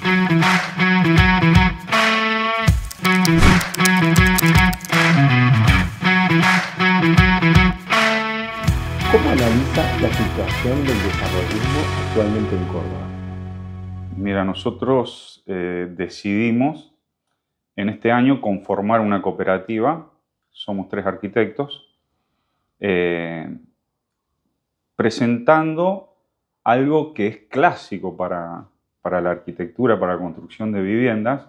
¿Cómo analiza la situación del desarrollo actualmente en Córdoba? Mira, nosotros eh, decidimos en este año conformar una cooperativa, somos tres arquitectos, eh, presentando algo que es clásico para, para la arquitectura, para la construcción de viviendas,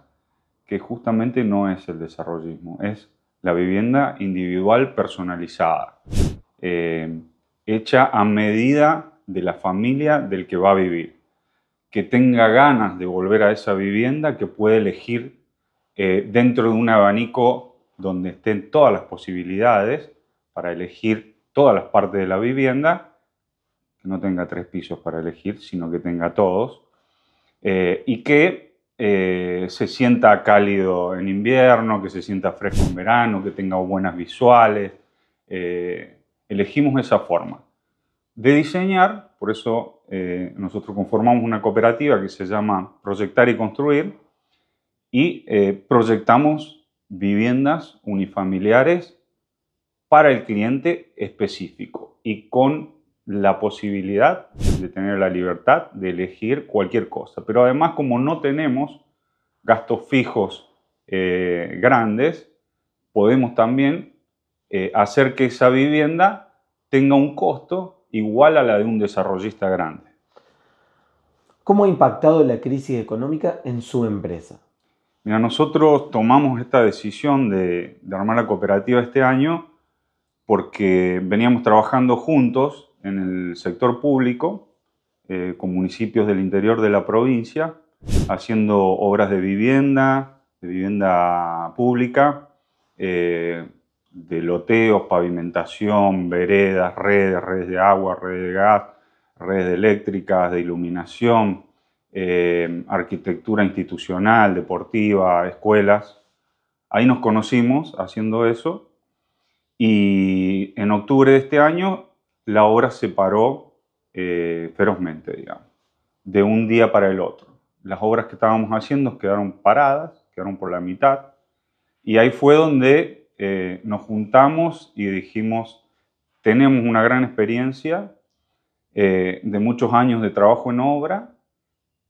que justamente no es el desarrollismo, es la vivienda individual personalizada, eh, hecha a medida de la familia del que va a vivir, que tenga ganas de volver a esa vivienda, que puede elegir eh, dentro de un abanico donde estén todas las posibilidades para elegir todas las partes de la vivienda, que no tenga tres pisos para elegir, sino que tenga todos, eh, y que eh, se sienta cálido en invierno, que se sienta fresco en verano, que tenga buenas visuales. Eh, elegimos esa forma de diseñar, por eso nosotros conformamos una cooperativa que se llama Proyectar y Construir y proyectamos viviendas unifamiliares para el cliente específico y con la posibilidad de tener la libertad de elegir cualquier cosa. Pero además, como no tenemos gastos fijos eh, grandes, podemos también eh, hacer que esa vivienda tenga un costo igual a la de un desarrollista grande. ¿Cómo ha impactado la crisis económica en su empresa? Mira, nosotros tomamos esta decisión de, de armar la cooperativa este año porque veníamos trabajando juntos en el sector público eh, con municipios del interior de la provincia, haciendo obras de vivienda, de vivienda pública, eh, de loteos, pavimentación, veredas, redes, redes de agua, redes de gas, redes eléctricas, de iluminación, eh, arquitectura institucional, deportiva, escuelas. Ahí nos conocimos haciendo eso y en octubre de este año la obra se paró eh, ferozmente, digamos, de un día para el otro. Las obras que estábamos haciendo quedaron paradas, quedaron por la mitad, y ahí fue donde eh, nos juntamos y dijimos, tenemos una gran experiencia eh, de muchos años de trabajo en obra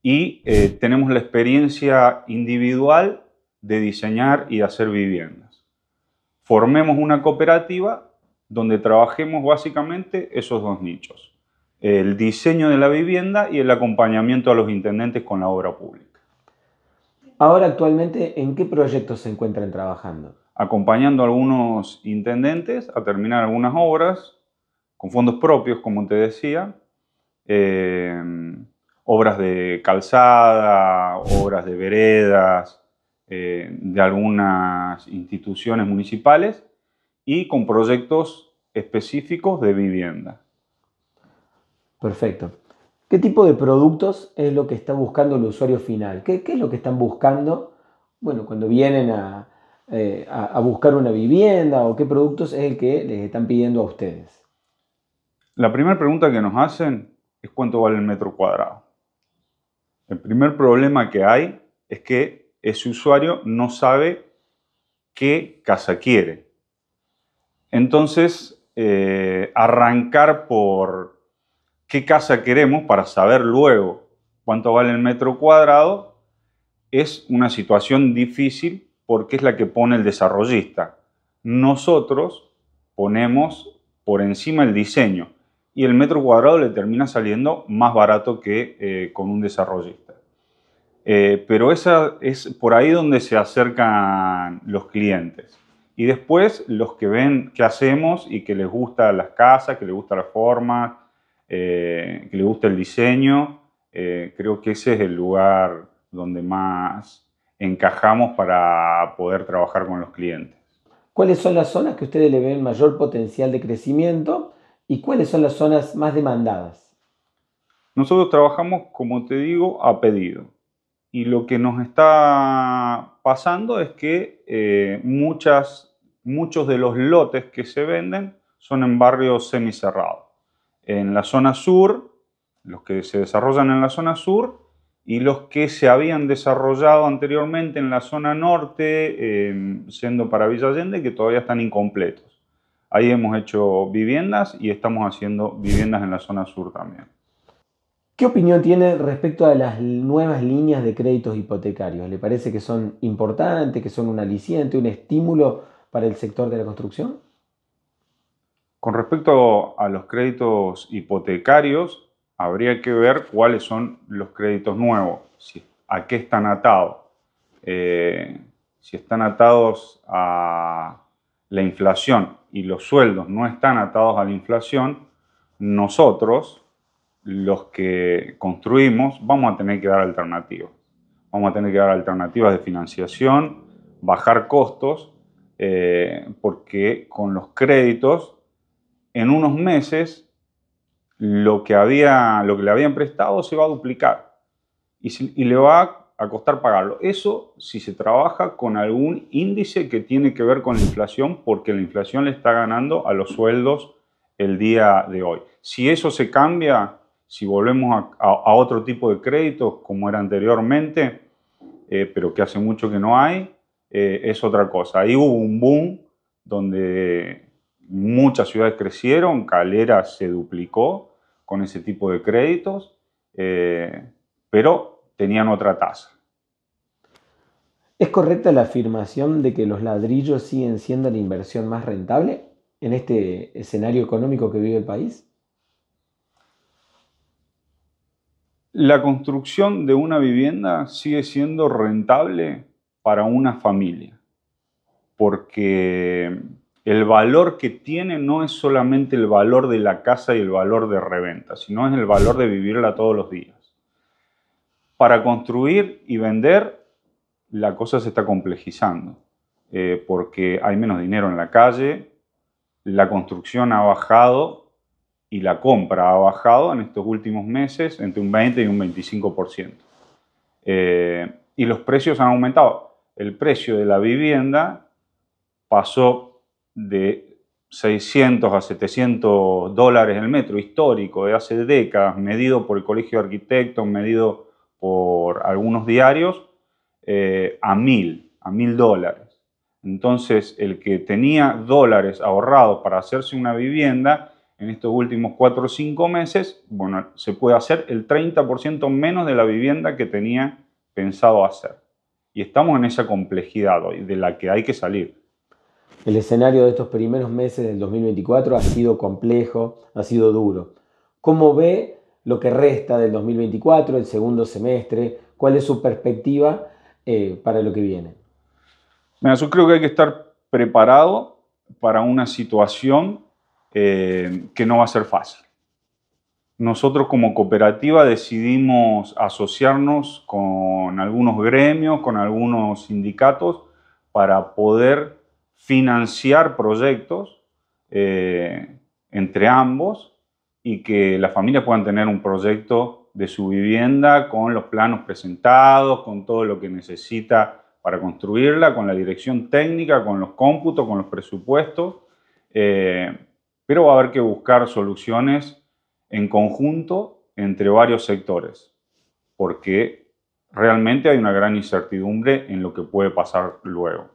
y tenemos la experiencia individual de diseñar y hacer viviendas. Formemos una cooperativa donde trabajemos básicamente esos dos nichos, el diseño de la vivienda y el acompañamiento a los intendentes con la obra pública. Ahora actualmente, ¿en qué proyectos se encuentran trabajando? Acompañando a algunos intendentes a terminar algunas obras con fondos propios, como te decía, eh, obras de calzada, obras de veredas, eh, de algunas instituciones municipales y con proyectos específicos de vivienda. Perfecto. ¿Qué tipo de productos es lo que está buscando el usuario final? ¿Qué, es lo que están buscando? Bueno, cuando vienen eh, a, a, buscar una vivienda o qué productos es el que les están pidiendo a ustedes. La primera pregunta que nos hacen es cuánto vale el metro cuadrado. El primer problema que hay es que ese usuario no sabe qué casa quiere. Entonces, eh, arrancar por qué casa queremos para saber luego cuánto vale el metro cuadrado es una situación difícil porque es la que pone el desarrollista. Nosotros ponemos por encima el diseño y el metro cuadrado le termina saliendo más barato que eh, con un desarrollista. Eh, pero esa es por ahí donde se acercan los clientes. Y después los que ven qué hacemos y que les gusta las casas, que les gusta la forma, eh, que les gusta el diseño, eh, creo que ese es el lugar donde más encajamos para poder trabajar con los clientes. ¿Cuáles son las zonas que ustedes le ven mayor potencial de crecimiento y cuáles son las zonas más demandadas? Nosotros trabajamos, como te digo, a pedido. Y lo que nos está pasando es que eh, muchas muchos de los lotes que se venden son en barrios semicerrados. En la zona sur, los que se desarrollan en la zona sur y los que se habían desarrollado anteriormente en la zona norte, em, siendo para Villa Allende, que todavía están incompletos. Ahí hemos hecho viviendas y estamos haciendo viviendas en la zona sur también. ¿Qué opinión tiene respecto a las nuevas líneas de créditos hipotecarios? ¿Le parece que son importantes, que son un aliciente, un estímulo para el sector de la construcción? Con respecto a los créditos hipotecarios, habría que ver cuáles son los créditos nuevos, a qué están atados. Eh, si están atados a la inflación y los sueldos no están atados a la inflación, nosotros, los que construimos, vamos a tener que dar alternativas. Vamos a tener que dar alternativas de financiación, bajar costos eh, porque con los créditos, en unos meses, lo que, había, lo que le habían prestado se va a duplicar y, le va a costar pagarlo. Eso si se trabaja con algún índice que tiene que ver con la inflación, porque la inflación le está ganando a los sueldos el día de hoy. Si eso se cambia, si volvemos a, otro tipo de créditos como era anteriormente, eh, pero que hace mucho que no hay, eh, es otra cosa. Ahí hubo un boom donde muchas ciudades crecieron, Calera se duplicó con ese tipo de créditos, eh, pero tenían otra tasa. ¿Es correcta la afirmación de que los ladrillos siguen siendo la inversión más rentable en este escenario económico que vive el país? La construcción de una vivienda sigue siendo rentable para una familia, porque el valor que tiene no es solamente el valor de la casa y el valor de reventa, sino es el valor de vivirla todos los días. Para construir y vender, la cosa se está complejizando, eh, porque hay menos dinero en la calle, la construcción ha bajado y la compra ha bajado en estos últimos meses entre un 20 y un 25%. Eh, y los precios han aumentado el precio de la vivienda pasó de 600 a 700 dólares el metro, histórico, de hace décadas, medido por el Colegio de Arquitectos, medido por algunos diarios, eh, a mil a mil dólares. Entonces, el que tenía dólares ahorrados para hacerse una vivienda en estos últimos 4 o 5 meses, bueno, se puede hacer el 30% menos de la vivienda que tenía pensado hacer. Y estamos en esa complejidad de la que hay que salir. El escenario de estos primeros meses del 2024 ha sido complejo, ha sido duro. ¿Cómo ve lo que resta del 2024, el segundo semestre? ¿Cuál es su perspectiva eh, para lo que viene? yo creo que hay que estar preparado para una situación eh, que no va a ser fácil nosotros como cooperativa decidimos asociarnos con algunos gremios, con algunos sindicatos, para poder financiar proyectos eh, entre ambos y que las familias puedan tener un proyecto de su vivienda con los planos presentados, con todo lo que necesita para construirla, con la dirección técnica, con los cómputos, con los presupuestos, eh, pero va a haber que buscar soluciones en conjunto entre varios sectores, porque realmente hay una gran incertidumbre en lo que puede pasar luego.